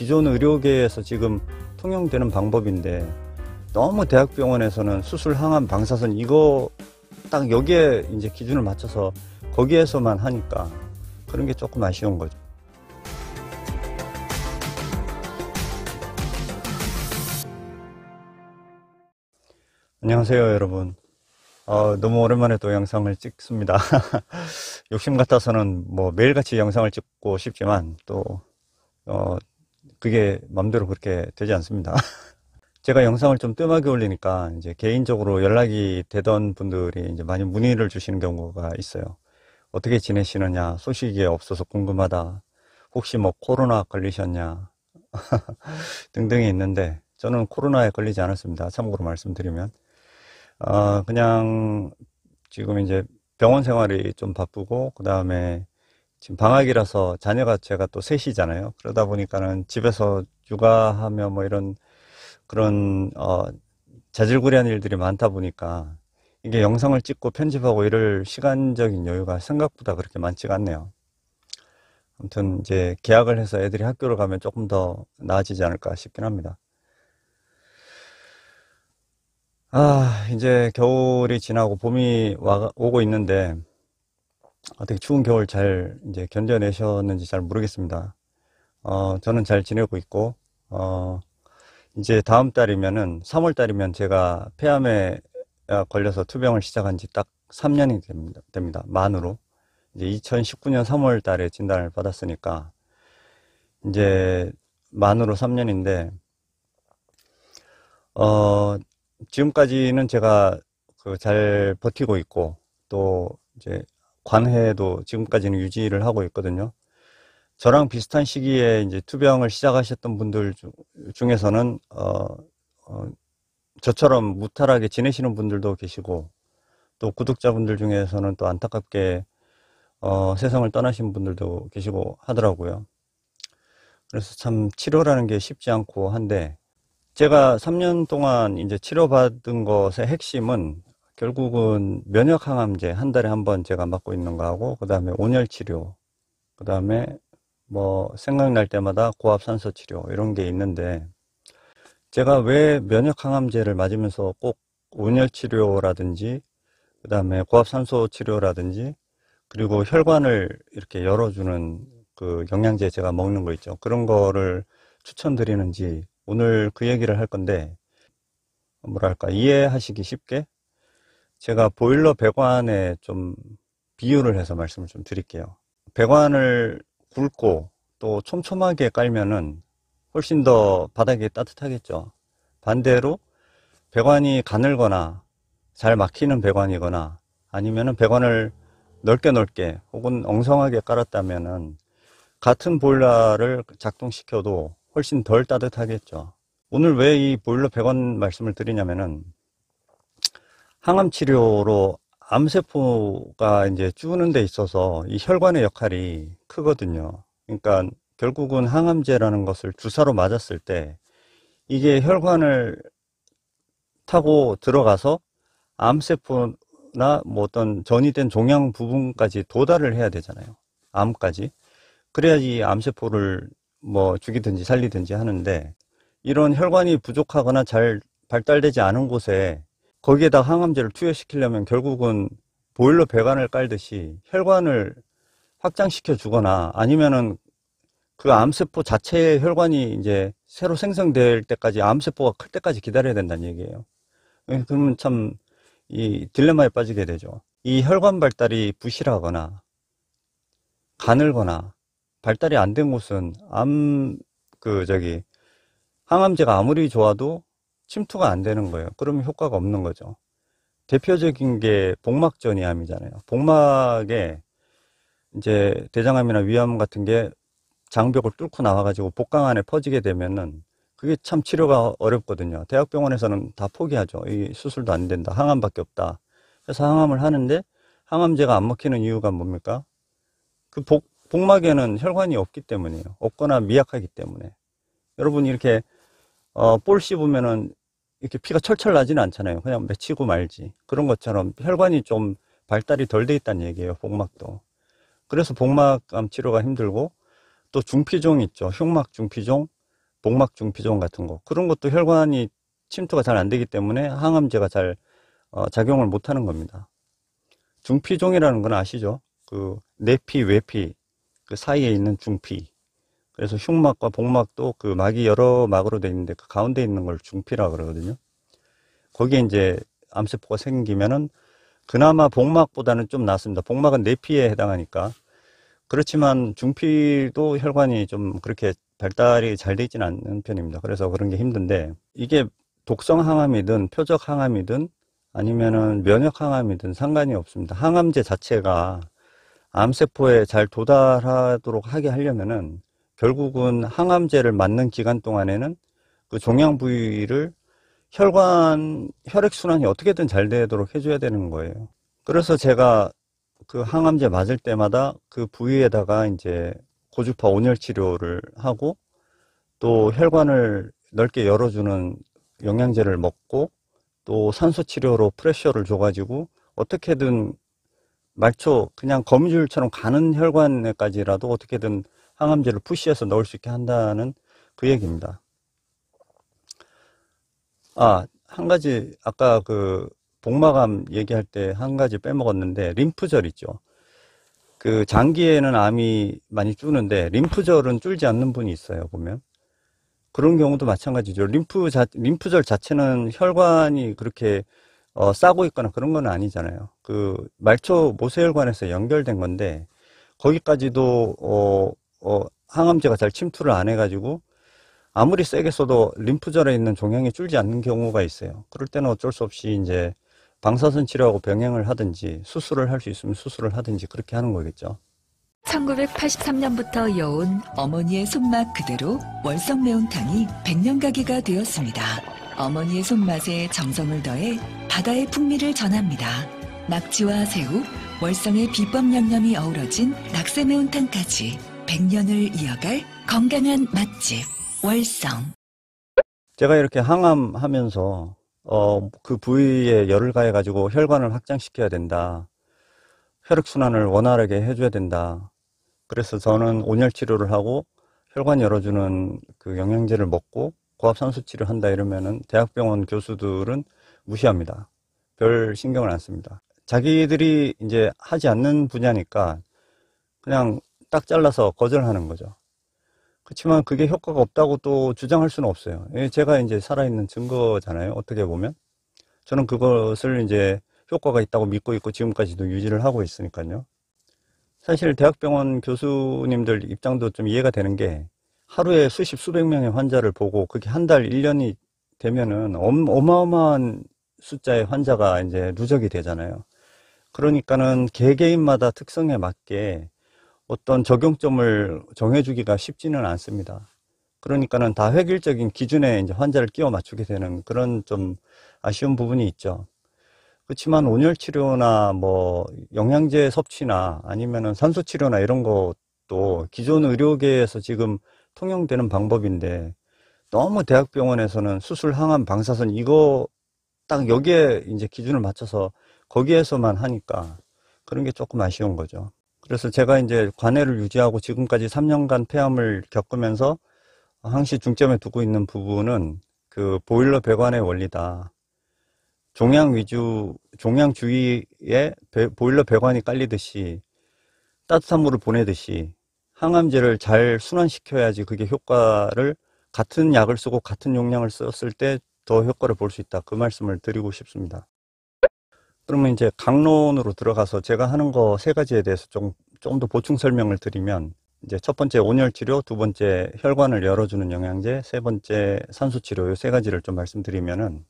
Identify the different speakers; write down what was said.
Speaker 1: 기존 의료계에서 지금 통용되는 방법인데 너무 대학병원에서는 수술 항암 방사선 이거 딱 여기에 이제 기준을 맞춰서 거기에서만 하니까 그런 게 조금 아쉬운 거죠. 안녕하세요 여러분 어, 너무 오랜만에 또 영상을 찍습니다 욕심 같아서는 뭐 매일같이 영상을 찍고 싶지만 또 어, 그게 맘대로 그렇게 되지 않습니다. 제가 영상을 좀 뜸하게 올리니까 이제 개인적으로 연락이 되던 분들이 이제 많이 문의를 주시는 경우가 있어요. 어떻게 지내시느냐, 소식이 없어서 궁금하다, 혹시 뭐 코로나 걸리셨냐 등등이 있는데 저는 코로나에 걸리지 않았습니다. 참고로 말씀드리면 아 그냥 지금 이제 병원 생활이 좀 바쁘고 그 다음에 지금 방학이라서 자녀가 제가 또 셋이잖아요. 그러다 보니까는 집에서 육아하며 뭐 이런 그런 어 자질구레한 일들이 많다 보니까 이게 영상을 찍고 편집하고 이럴 시간적인 여유가 생각보다 그렇게 많지가 않네요. 아무튼 이제 계약을 해서 애들이 학교를 가면 조금 더 나아지지 않을까 싶긴 합니다. 아, 이제 겨울이 지나고 봄이 와, 오고 있는데 어떻게 추운 겨울 잘 이제 견뎌내셨는지 잘 모르겠습니다. 어, 저는 잘 지내고 있고, 어, 이제 다음 달이면은, 3월 달이면 제가 폐암에 아, 걸려서 투병을 시작한 지 딱 3년이 됩니다. 됩니다. 만으로. 이제 2019년 3월 달에 진단을 받았으니까, 이제 만으로 3년인데, 어, 지금까지는 제가 그 잘 버티고 있고, 또 이제 관해도 지금까지는 유지를 하고 있거든요. 저랑 비슷한 시기에 이제 투병을 시작하셨던 분들 중에서는 어, 어, 저처럼 무탈하게 지내시는 분들도 계시고 또 구독자분들 중에서는 또 안타깝게 어, 세상을 떠나신 분들도 계시고 하더라고요. 그래서 참 치료라는 게 쉽지 않고 한데 제가 3년 동안 이제 치료받은 것의 핵심은 결국은 면역항암제 한 달에 한 번 제가 맞고 있는 거하고 그 다음에 온열 치료 그 다음에 뭐 생각날 때마다 고압산소 치료 이런 게 있는데 제가 왜 면역항암제를 맞으면서 꼭 온열 치료라든지 그 다음에 고압산소 치료라든지 그리고 혈관을 이렇게 열어주는 그 영양제 제가 먹는 거 있죠 그런 거를 추천드리는지 오늘 그 얘기를 할 건데 뭐랄까 이해하시기 쉽게 제가 보일러 배관에 좀 비유를 해서 말씀을 좀 드릴게요. 배관을 굵고 또 촘촘하게 깔면은 훨씬 더 바닥이 따뜻하겠죠. 반대로 배관이 가늘거나 잘 막히는 배관이거나 아니면은 배관을 넓게 넓게 혹은 엉성하게 깔았다면은 같은 보일러를 작동시켜도 훨씬 덜 따뜻하겠죠. 오늘 왜 이 보일러 배관 말씀을 드리냐면은 항암 치료로 암세포가 이제 주는 데 있어서 이 혈관의 역할이 크거든요. 그러니까 결국은 항암제라는 것을 주사로 맞았을 때 이게 혈관을 타고 들어가서 암세포나 뭐 어떤 전이된 종양 부분까지 도달을 해야 되잖아요. 암까지. 그래야지 암세포를 뭐 죽이든지 살리든지 하는데 이런 혈관이 부족하거나 잘 발달되지 않은 곳에 거기에다 항암제를 투여시키려면 결국은 보일러 배관을 깔듯이 혈관을 확장시켜 주거나 아니면은 그 암세포 자체의 혈관이 이제 새로 생성될 때까지 암세포가 클 때까지 기다려야 된다는 얘기예요. 예, 그러면 참 이 딜레마에 빠지게 되죠. 이 혈관 발달이 부실하거나 가늘거나 발달이 안 된 곳은 암 그 저기 항암제가 아무리 좋아도 침투가 안 되는 거예요. 그러면 효과가 없는 거죠. 대표적인 게 복막전이암이잖아요. 복막에 이제 대장암이나 위암 같은 게 장벽을 뚫고 나와가지고 복강 안에 퍼지게 되면은 그게 참 치료가 어렵거든요. 대학병원에서는 다 포기하죠. 이 수술도 안 된다. 항암밖에 없다. 그래서 항암을 하는데 항암제가 안 먹히는 이유가 뭡니까? 그 복, 복막에는 혈관이 없기 때문이에요. 없거나 미약하기 때문에. 여러분 이렇게 어, 볼 씹으면은 이렇게 피가 철철 나지는 않잖아요. 그냥 맺히고 말지. 그런 것처럼 혈관이 좀 발달이 덜 돼 있다는 얘기예요. 복막도. 그래서 복막암 치료가 힘들고 또 중피종 있죠. 흉막 중피종, 복막 중피종 같은 거. 그런 것도 혈관이 침투가 잘 안 되기 때문에 항암제가 잘 어, 작용을 못 하는 겁니다. 중피종이라는 건 아시죠? 그 내피, 외피 그 사이에 있는 중피. 그래서 흉막과 복막도 그 막이 여러 막으로 돼 있는데 그 가운데 있는 걸 중피라 그러거든요. 거기에 이제 암세포가 생기면은 그나마 복막보다는 좀 낫습니다. 복막은 내피에 해당하니까. 그렇지만 중피도 혈관이 좀 그렇게 발달이 잘돼 있지는 않는 편입니다. 그래서 그런 게 힘든데 이게 독성 항암이든 표적 항암이든 아니면은 면역 항암이든 상관이 없습니다. 항암제 자체가 암세포에 잘 도달하도록 하게 하려면은 결국은 항암제를 맞는 기간 동안에는 그 종양 부위를 혈관 혈액 순환이 어떻게든 잘 되도록 해줘야 되는 거예요. 그래서 제가 그 항암제 맞을 때마다 그 부위에다가 이제 고주파 온열 치료를 하고 또 혈관을 넓게 열어주는 영양제를 먹고 또 산소 치료로 프레셔를 줘가지고 어떻게든 말초 그냥 거미줄처럼 가는 혈관에까지라도 어떻게든 항암제를 푸시해서 넣을 수 있게 한다는 그 얘기입니다. 아, 한 가지 아까 그 복막암 얘기할 때 한 가지 빼먹었는데 림프절 있죠. 그 장기에는 암이 많이 쭈는데 림프절은 쫄지 않는 분이 있어요 보면 그런 경우도 마찬가지죠 림프 자, 림프절 자체는 혈관이 그렇게 어, 싸고 있거나 그런 건 아니잖아요 그 말초 모세혈관에서 연결된 건데 거기까지도 어, 어, 항암제가 잘 침투를 안 해가지고 아무리 세게 써도 림프절에 있는 종양이 줄지 않는 경우가 있어요. 그럴 때는 어쩔 수 없이 이제 방사선 치료하고 병행을 하든지 수술을 할 수 있으면 수술을 하든지 그렇게 하는 거겠죠. 1983년부터 여운 어머니의 손맛 그대로 월성 매운탕이 100년 가게가 되었습니다. 어머니의 손맛에 정성을 더해 바다의 풍미를 전합니다. 낙지와 새우, 월성의 비법 양념이 어우러진 낙새 매운탕까지 100년을 이어갈 건강한 맛집 월성. 제가 이렇게 항암하면서 어, 그 부위에 열을 가해가지고 혈관을 확장시켜야 된다. 혈액순환을 원활하게 해줘야 된다. 그래서 저는 온열 치료를 하고 혈관 열어주는 그 영양제를 먹고 고압산수치를 한다 이러면은 대학병원 교수들은 무시합니다. 별 신경을 안 씁니다. 자기들이 이제 하지 않는 분야니까 그냥 딱 잘라서 거절하는 거죠. 그렇지만 그게 효과가 없다고 또 주장할 수는 없어요. 예, 제가 이제 살아있는 증거잖아요. 어떻게 보면. 저는 그것을 이제 효과가 있다고 믿고 있고 지금까지도 유지를 하고 있으니까요. 사실 대학병원 교수님들 입장도 좀 이해가 되는 게 하루에 수십, 수백 명의 환자를 보고 그게 한 달, 일년이 되면은 어마어마한 숫자의 환자가 이제 누적이 되잖아요. 그러니까는 개개인마다 특성에 맞게 어떤 적용점을 정해주기가 쉽지는 않습니다. 그러니까는 다 획일적인 기준에 이제 환자를 끼워 맞추게 되는 그런 좀 아쉬운 부분이 있죠. 그렇지만 온열 치료나 뭐 영양제 섭취나 아니면은 산소 치료나 이런 것도 기존 의료계에서 지금 통용되는 방법인데 너무 대학병원에서는 수술 항암 방사선 이거 딱 여기에 이제 기준을 맞춰서 거기에서만 하니까 그런 게 조금 아쉬운 거죠. 그래서 제가 이제 관해를 유지하고 지금까지 3년간 폐암을 겪으면서 항시 중점에 두고 있는 부분은 그 보일러 배관의 원리다. 종양 위주, 종양 주위에 배, 보일러 배관이 깔리듯이 따뜻한 물을 보내듯이 항암제를 잘 순환시켜야지 그게 효과를 같은 약을 쓰고 같은 용량을 썼을 때 더 효과를 볼 수 있다. 그 말씀을 드리고 싶습니다. 그러면 이제 강론으로 들어가서 제가 하는 거 세 가지에 대해서 좀, 조금 더 보충 설명을 드리면, 이제 첫 번째 온열 치료, 두 번째 혈관을 열어주는 영양제, 세 번째 산소 치료, 요세 가지를 좀 말씀드리면은,